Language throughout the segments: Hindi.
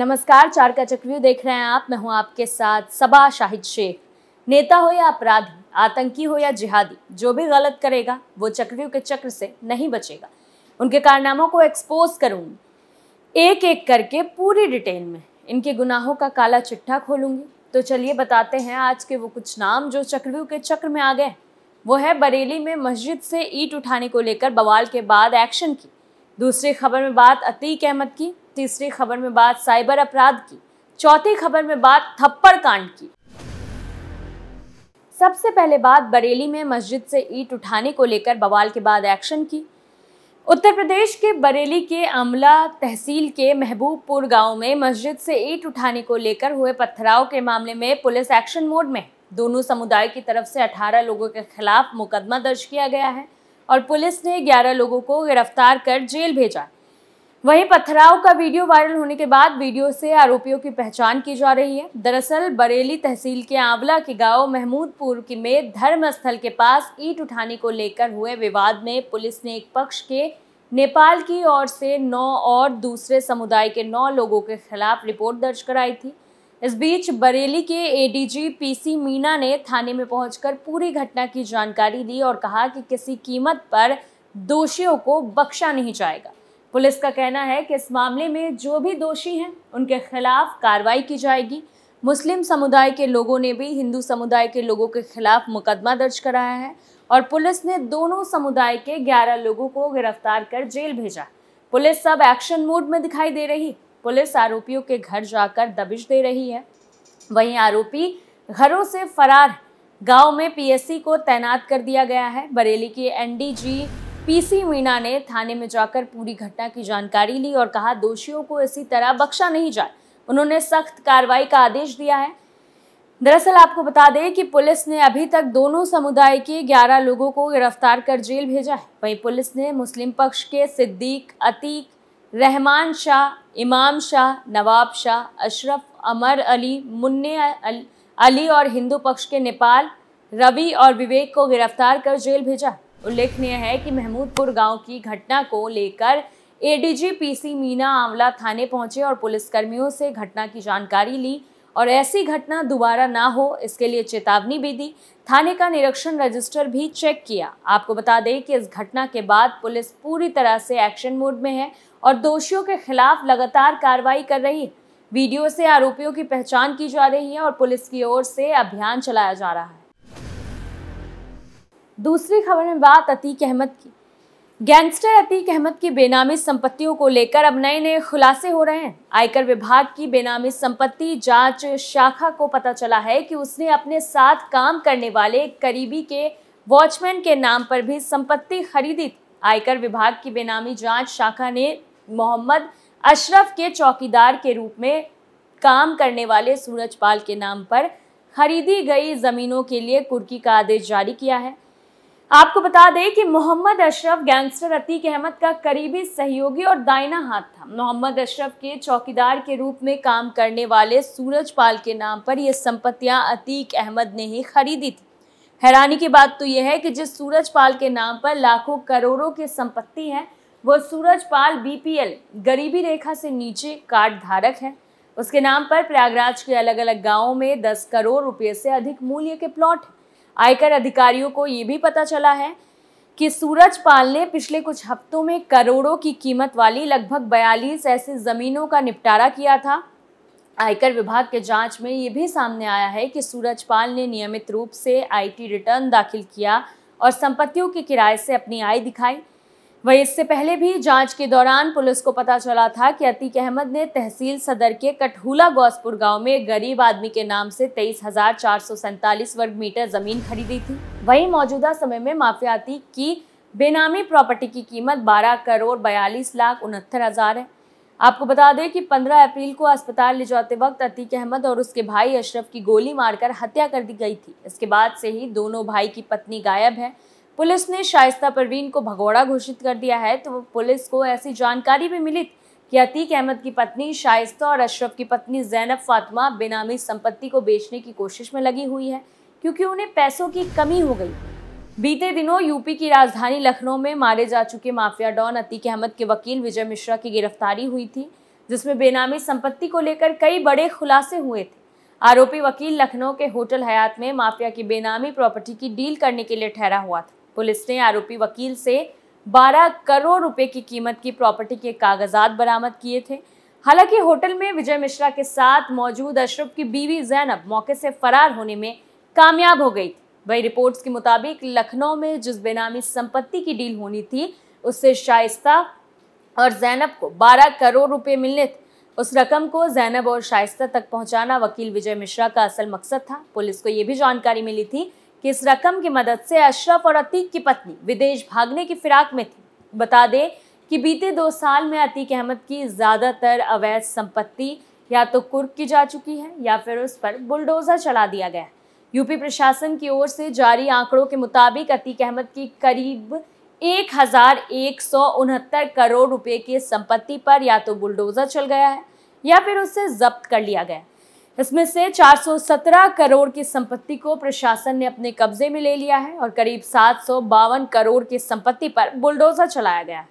नमस्कार चार का चक्रव्यू देख रहे हैं आप मैं हूं आपके साथ सबा शाहिद शेख नेता हो या अपराधी आतंकी हो या जिहादी जो भी गलत करेगा वो चक्रव्यू के चक्र से नहीं बचेगा उनके कारनामों को एक्सपोज करूंगी एक एक करके पूरी डिटेल में इनके गुनाहों का काला चिट्ठा खोलूंगी तो चलिए बताते हैं आज के वो कुछ नाम जो चक्रव्यू के चक्र में आ गए वो है बरेली में मस्जिद से ईट उठाने को लेकर बवाल के बाद एक्शन की दूसरी खबर में बात अतीक अहमद की तीसरी खबर में बात साइबर अपराध की चौथी खबर में बात थप्पड़ कांड की सबसे पहले बात बरेली में मस्जिद से ईट उठाने को लेकर बवाल के बाद एक्शन की उत्तर प्रदेश के बरेली के अमला तहसील के महबूबपुर गांव में मस्जिद से ईट उठाने को लेकर हुए पथराव के मामले में पुलिस एक्शन मोड में दोनों समुदाय की तरफ से 18 लोगों के खिलाफ मुकदमा दर्ज किया गया है और पुलिस ने 11 लोगों को गिरफ्तार कर जेल भेजा वहीं पथराव का वीडियो वायरल होने के बाद वीडियो से आरोपियों की पहचान की जा रही है दरअसल बरेली तहसील के आंवला के गांव महमूदपुर की में धर्मस्थल के पास ईट उठाने को लेकर हुए विवाद में पुलिस ने एक पक्ष के नेपाल की ओर से नौ और दूसरे समुदाय के नौ लोगों के खिलाफ रिपोर्ट दर्ज कराई थी इस बीच बरेली के एडीजी पीसी मीना ने थाने में पहुंचकर पूरी घटना की जानकारी दी और कहा कि किसी कीमत पर दोषियों को बख्शा नहीं जाएगा पुलिस का कहना है कि इस मामले में जो भी दोषी हैं उनके खिलाफ कार्रवाई की जाएगी मुस्लिम समुदाय के लोगों ने भी हिंदू समुदाय के लोगों के खिलाफ मुकदमा दर्ज कराया है और पुलिस ने दोनों समुदाय के 11 लोगों को गिरफ्तार कर जेल भेजा पुलिस सब एक्शन मोड में दिखाई दे रही पुलिस आरोपियों के घर जाकर दबिश दे रही है वहीं आरोपी घरों से फरार गांव में पीएससी को तैनात कर दिया गया है बरेली की एनडीजी पीसी मीणा ने थाने में जाकर पूरी घटना की जानकारी ली और कहा दोषियों को इसी तरह बख्शा नहीं जाए उन्होंने सख्त कार्रवाई का आदेश दिया है दरअसल आपको बता दें कि पुलिस ने अभी तक दोनों समुदाय के 11 लोगों को गिरफ्तार कर जेल भेजा है वहीं पुलिस ने मुस्लिम पक्ष के सिद्दीक अतीक रहमान शाह इमाम शाह नवाब शाह अशरफ अमर अली मुन्ने अली और हिंदू पक्ष के नेपाल रवि और विवेक को गिरफ्तार कर जेल भेजा है उल्लेखनीय है कि महमूदपुर गांव की घटना को लेकर एडीजी पीसी मीना आंवला थाने पहुंचे और पुलिसकर्मियों से घटना की जानकारी ली और ऐसी घटना दोबारा ना हो इसके लिए चेतावनी भी दी थाने का निरीक्षण रजिस्टर भी चेक किया आपको बता दें कि इस घटना के बाद पुलिस पूरी तरह से एक्शन मोड में है और दोषियों के खिलाफ लगातार कार्रवाई कर रही है वीडियो से आरोपियों की पहचान की जा रही है और पुलिस की ओर से अभियान चलाया जा रहा है दूसरी खबर में बात अतीक अहमद की गैंगस्टर अतीक अहमद की बेनामी संपत्तियों को लेकर अब नए नए खुलासे हो रहे हैं आयकर विभाग की बेनामी संपत्ति जांच शाखा को पता चला है कि उसने अपने साथ काम करने वाले करीबी के वॉचमैन के नाम पर भी संपत्ति खरीदी आयकर विभाग की बेनामी जांच शाखा ने मोहम्मद अशरफ के चौकीदार के रूप में काम करने वाले सूरजपाल के नाम पर खरीदी गई जमीनों के लिए कुर्की का आदेश जारी किया है आपको बता दें कि मोहम्मद अशरफ गैंगस्टर अतीक अहमद का करीबी सहयोगी और दायना हाथ था मोहम्मद अशरफ के चौकीदार के रूप में काम करने वाले सूरज पाल के नाम पर यह संपत्तियां अतीक अहमद ने ही खरीदी थी हैरानी की बात तो यह है कि जिस सूरज पाल के नाम पर लाखों करोड़ों की संपत्ति है वो सूरज पाल बी गरीबी रेखा से नीचे कार्ड धारक है उसके नाम पर प्रयागराज के अलग अलग गाँवों में दस करोड़ रुपये से अधिक मूल्य के प्लॉट हैं आयकर अधिकारियों को ये भी पता चला है कि सूरज पाल ने पिछले कुछ हफ्तों में करोड़ों की कीमत वाली लगभग 42 ऐसी ज़मीनों का निपटारा किया था आयकर विभाग के जांच में ये भी सामने आया है कि सूरज पाल ने नियमित रूप से आईटी रिटर्न दाखिल किया और संपत्तियों के किराए से अपनी आय दिखाई वहीं इससे पहले भी जांच के दौरान पुलिस को पता चला था कि अतीक अहमद ने तहसील सदर के कठहूला गौसपुर गांव में गरीब आदमी के नाम से तेईस हजार चार सौ सैंतालीस वर्ग मीटर जमीन खरीदी थी वहीं मौजूदा समय में माफिया अतीक की बेनामी प्रॉपर्टी की कीमत बारह करोड़ बयालीस लाख उनहत्तर हजार है आपको बता दें कि 15 अप्रैल को अस्पताल ले जाते वक्त अतीक अहमद और उसके भाई अशरफ की गोली मारकर हत्या कर दी गई थी इसके बाद से ही दोनों भाई की पत्नी गायब है पुलिस ने शाइस्ता परवीन को भगोड़ा घोषित कर दिया है तो पुलिस को ऐसी जानकारी भी मिली कि अतीक अहमद की पत्नी शाइस्ता और अशरफ की पत्नी जैनब फातिमा बेनामी संपत्ति को बेचने की कोशिश में लगी हुई है क्योंकि उन्हें पैसों की कमी हो गई बीते दिनों यूपी की राजधानी लखनऊ में मारे जा चुके माफिया डॉन अतीक अहमद के वकील विजय मिश्रा की गिरफ्तारी हुई थी जिसमें बेनामी संपत्ति को लेकर कई बड़े खुलासे हुए थे आरोपी वकील लखनऊ के होटल हयात में माफिया की बेनामी प्रॉपर्टी की डील करने के लिए ठहरा हुआ था पुलिस ने आरोपी वकील से 12 करोड़ रुपए की कीमत की प्रॉपर्टी के कागजात बरामद किए थे हालांकि होटल में विजय मिश्रा के साथ मौजूद अशरफ की बीवी जैनब मौके से फरार होने में कामयाब हो गई थी वही रिपोर्ट्स के मुताबिक लखनऊ में जिस बेनामी संपत्ति की डील होनी थी उससे शाइस्ता और जैनब को 12 करोड़ रुपए मिलने थे उस रकम को जैनब और शाइस्ता तक पहुंचाना वकील विजय मिश्रा का असल मकसद था पुलिस को ये भी जानकारी मिली थी कि इस रकम की मदद से अशरफ और अतीक की पत्नी विदेश भागने की फिराक में थी बता दें कि बीते दो साल में अतीक अहमद की ज़्यादातर अवैध संपत्ति या तो कुर्क की जा चुकी है या फिर उस पर बुलडोज़र चला दिया गया है यूपी प्रशासन की ओर से जारी आंकड़ों के मुताबिक अतीक अहमद की करीब एक हजार एक सौ उनहत्तर करोड़ रुपए की संपत्ति पर या तो बुलडोज़र चल गया है या फिर उसे जब्त कर लिया गया है इसमें से 417 करोड़ की संपत्ति को प्रशासन ने अपने कब्जे में ले लिया है और करीब सात करोड़ की संपत्ति पर बुलडोजर चलाया गया है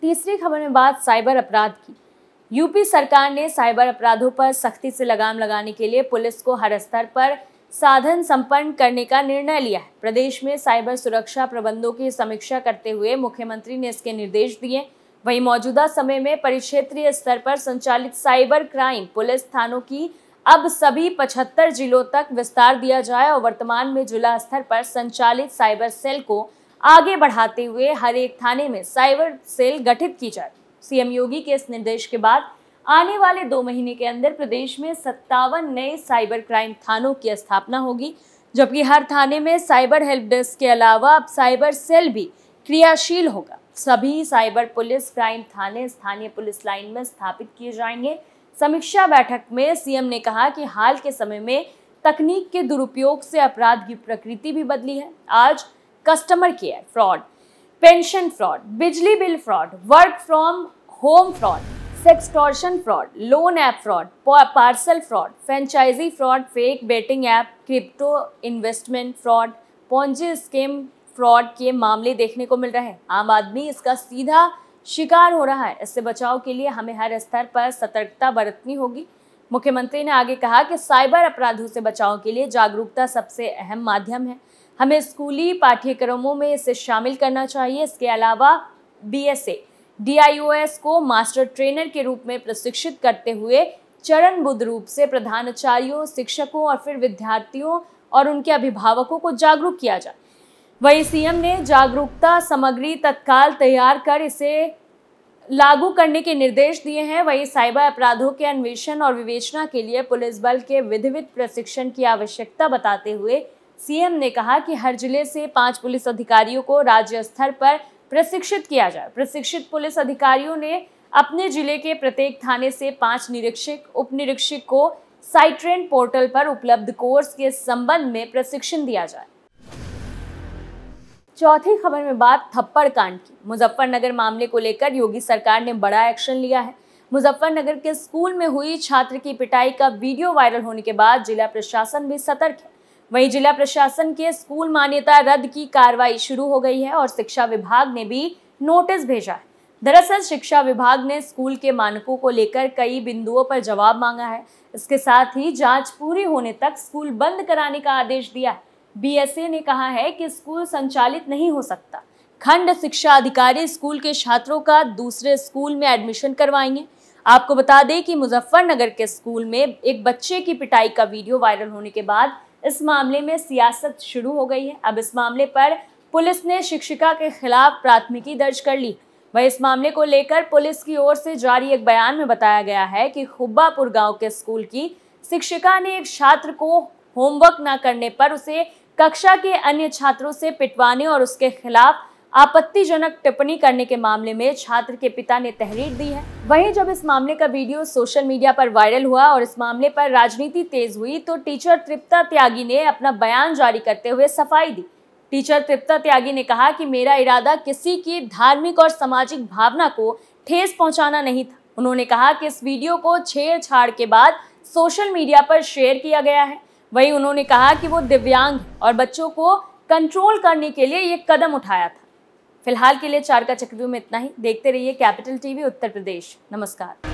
तीसरी खबर में बात साइबर अपराध की यूपी सरकार ने साइबर अपराधों पर सख्ती से लगाम लगाने के लिए पुलिस को हर स्तर पर साधन संपन्न करने का निर्णय लिया है प्रदेश में साइबर सुरक्षा प्रबंधों की समीक्षा करते हुए मुख्यमंत्री ने इसके निर्देश दिए वहीं मौजूदा समय में परिक्षेत्रीय स्तर पर संचालित साइबर क्राइम पुलिस थानों की अब सभी 75 जिलों तक विस्तार दिया जाए और वर्तमान में जिला स्तर पर संचालित साइबर सेल को आगे बढ़ाते हुए हर एक थाने में साइबर सेल गठित की जाए सीएम योगी के इस निर्देश के बाद आने वाले दो महीने के अंदर प्रदेश में सत्तावन नए साइबर क्राइम थानों की स्थापना होगी जबकि हर थाने में साइबर हेल्प डेस्क के अलावा अब साइबर सेल भी क्रियाशील होगा सभी साइबर पुलिस क्राइम थाने स्थानीय पुलिस लाइन में स्थापित किए जाएंगे समीक्षा बैठक में सीएम ने कहा कि हाल के समय में तकनीक के दुरुपयोग से अपराध की प्रकृति भी बदली है आज customer care fraud pension fraud बिजली bill fraud work from home fraud sextortion fraud loan app fraud parcel fraud franchisee fraud fake betting app crypto investment fraud Ponzi scheme fraud के मामले देखने को मिल रहे हैं आम आदमी इसका सीधा शिकार हो रहा है इससे बचाव के लिए हमें हर स्तर पर सतर्कता बरतनी होगी मुख्यमंत्री ने आगे कहा कि साइबर अपराधों से बचाव के लिए जागरूकता सबसे अहम माध्यम है हमें स्कूली पाठ्यक्रमों में इसे शामिल करना चाहिए इसके अलावा बीएसए डीआईओएस को मास्टर ट्रेनर के रूप में प्रशिक्षित करते हुए चरणबुद्ध रूप से प्रधानाचार्यों शिक्षकों और फिर विद्यार्थियों और उनके अभिभावकों को जागरूक किया जाए वहीं सीएम ने जागरूकता सामग्री तत्काल तैयार कर इसे लागू करने के निर्देश दिए हैं वहीं साइबर अपराधों के अन्वेषण और विवेचना के लिए पुलिस बल के विधिवित प्रशिक्षण की आवश्यकता बताते हुए सीएम ने कहा कि हर जिले से पांच पुलिस अधिकारियों को राज्य स्तर पर प्रशिक्षित किया जाए प्रशिक्षित पुलिस अधिकारियों ने अपने जिले के प्रत्येक थाने से पांच निरीक्षक उप निरीक्षक को साइट्रेन पोर्टल पर उपलब्ध कोर्स के संबंध में प्रशिक्षण दिया जाए चौथी खबर में बात थप्पड़ कांड की मुजफ्फरनगर मामले को लेकर योगी सरकार ने बड़ा एक्शन लिया है मुजफ्फरनगर के स्कूल में हुई छात्र की पिटाई का वीडियो वायरल होने के बाद जिला प्रशासन भी सतर्क है वहीं जिला प्रशासन के स्कूल मान्यता रद्द की कार्रवाई शुरू हो गई है और शिक्षा विभाग ने भी नोटिस भेजा है दरअसल शिक्षा विभाग ने स्कूल के मानकों को लेकर कई बिंदुओं पर जवाब मांगा है इसके साथ ही जांच पूरी होने तक स्कूल बंद कराने का आदेश दिया है बीएसए ने कहा है कि स्कूल संचालित नहीं हो सकता खंड शिक्षा अधिकारी स्कूल के छात्रों का दूसरे स्कूल में एडमिशन करवाएंगे आपको बता दें कि मुजफ्फरनगर के स्कूल में एक बच्चे की पिटाई का वीडियो वायरल होने के बाद इस मामले में सियासत शुरू हो गई है अब इस मामले पर पुलिस ने शिक्षिका के खिलाफ प्राथमिकी दर्ज कर ली वह इस मामले को लेकर पुलिस की ओर से जारी एक बयान में बताया गया है कि खुब्बापुर गांव के स्कूल की शिक्षिका ने एक छात्र को होमवर्क न करने पर उसे कक्षा के अन्य छात्रों से पिटवाने और उसके खिलाफ आपत्तिजनक टिप्पणी करने के मामले में छात्र के पिता ने तहरीर दी है वहीं जब इस मामले का वीडियो सोशल मीडिया पर वायरल हुआ और इस मामले पर राजनीति तेज हुई तो टीचर तृप्ता त्यागी ने अपना बयान जारी करते हुए सफाई दी टीचर तृप्ता त्यागी ने कहा कि मेरा इरादा किसी की धार्मिक और सामाजिक भावना को ठेस पहुंचाना नहीं था उन्होंने कहा कि इस वीडियो को छेड़छाड़ के बाद सोशल मीडिया पर शेयर किया गया है वहीं उन्होंने कहा कि वो दिव्यांग और बच्चों को कंट्रोल करने के लिए ये कदम उठाया था फिलहाल के लिए चार का चक्रव्यू में इतना ही देखते रहिए कैपिटल टीवी उत्तर प्रदेश नमस्कार